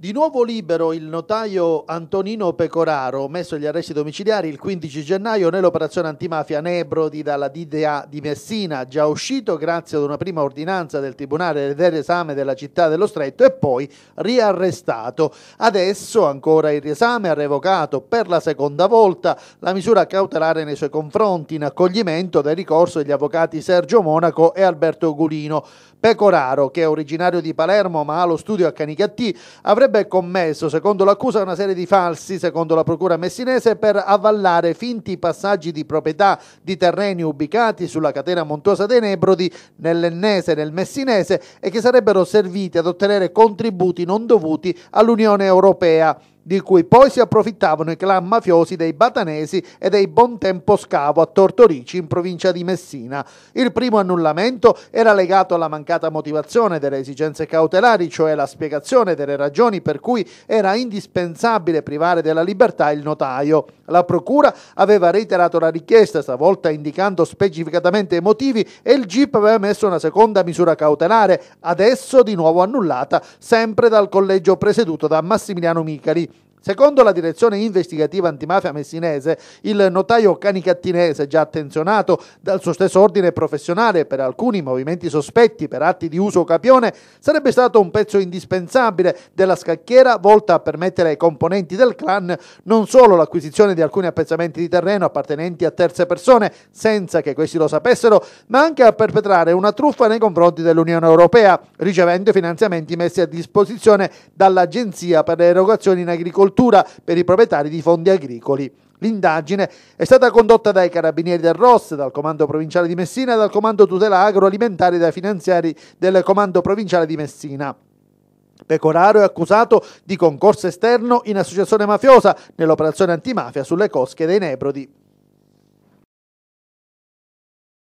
Di nuovo libero il notaio Antonino Pecoraro, messo agli arresti domiciliari il 15 gennaio nell'operazione antimafia Nebrodi dalla DDA di Messina, già uscito grazie ad una prima ordinanza del Tribunale del riesame della città dello Stretto e poi riarrestato. Adesso ancora il riesame ha revocato per la seconda volta la misura cautelare nei suoi confronti in accoglimento del ricorso degli avvocati Sergio Monaco e Alberto Gulino. Pecoraro, che è originario di Palermo ma ha lo studio a Canicattì, avrebbe avrebbe commesso, secondo l'accusa, una serie di falsi, secondo la procura messinese, per avallare finti passaggi di proprietà di terreni ubicati sulla catena montuosa dei Nebrodi nell'Ennese e nel Messinese e che sarebbero serviti ad ottenere contributi non dovuti all'Unione Europea di cui poi si approfittavano i clan mafiosi dei Batanesi e dei Bontempo Scavo a Tortorici in provincia di Messina. Il primo annullamento era legato alla mancata motivazione delle esigenze cautelari, cioè la spiegazione delle ragioni per cui era indispensabile privare della libertà il notaio. La procura aveva reiterato la richiesta, stavolta indicando specificatamente i motivi e il GIP aveva messo una seconda misura cautelare, adesso di nuovo annullata, sempre dal collegio presieduto da Massimiliano Micali. Secondo la direzione investigativa antimafia messinese, il notaio canicattinese, già attenzionato dal suo stesso ordine professionale per alcuni movimenti sospetti per atti di uso capione, sarebbe stato un pezzo indispensabile della scacchiera volta a permettere ai componenti del clan non solo l'acquisizione di alcuni appezzamenti di terreno appartenenti a terze persone senza che questi lo sapessero, ma anche a perpetrare una truffa nei confronti dell'Unione Europea, ricevendo finanziamenti messi a disposizione dall'Agenzia per le erogazioni in agricoltura agricoltura per i proprietari di fondi agricoli. L'indagine è stata condotta dai carabinieri del ROS, dal Comando Provinciale di Messina e dal Comando Tutela Agroalimentare e dai finanziari del Comando Provinciale di Messina. Pecoraro è accusato di concorso esterno in associazione mafiosa nell'operazione antimafia sulle cosche dei Nebrodi.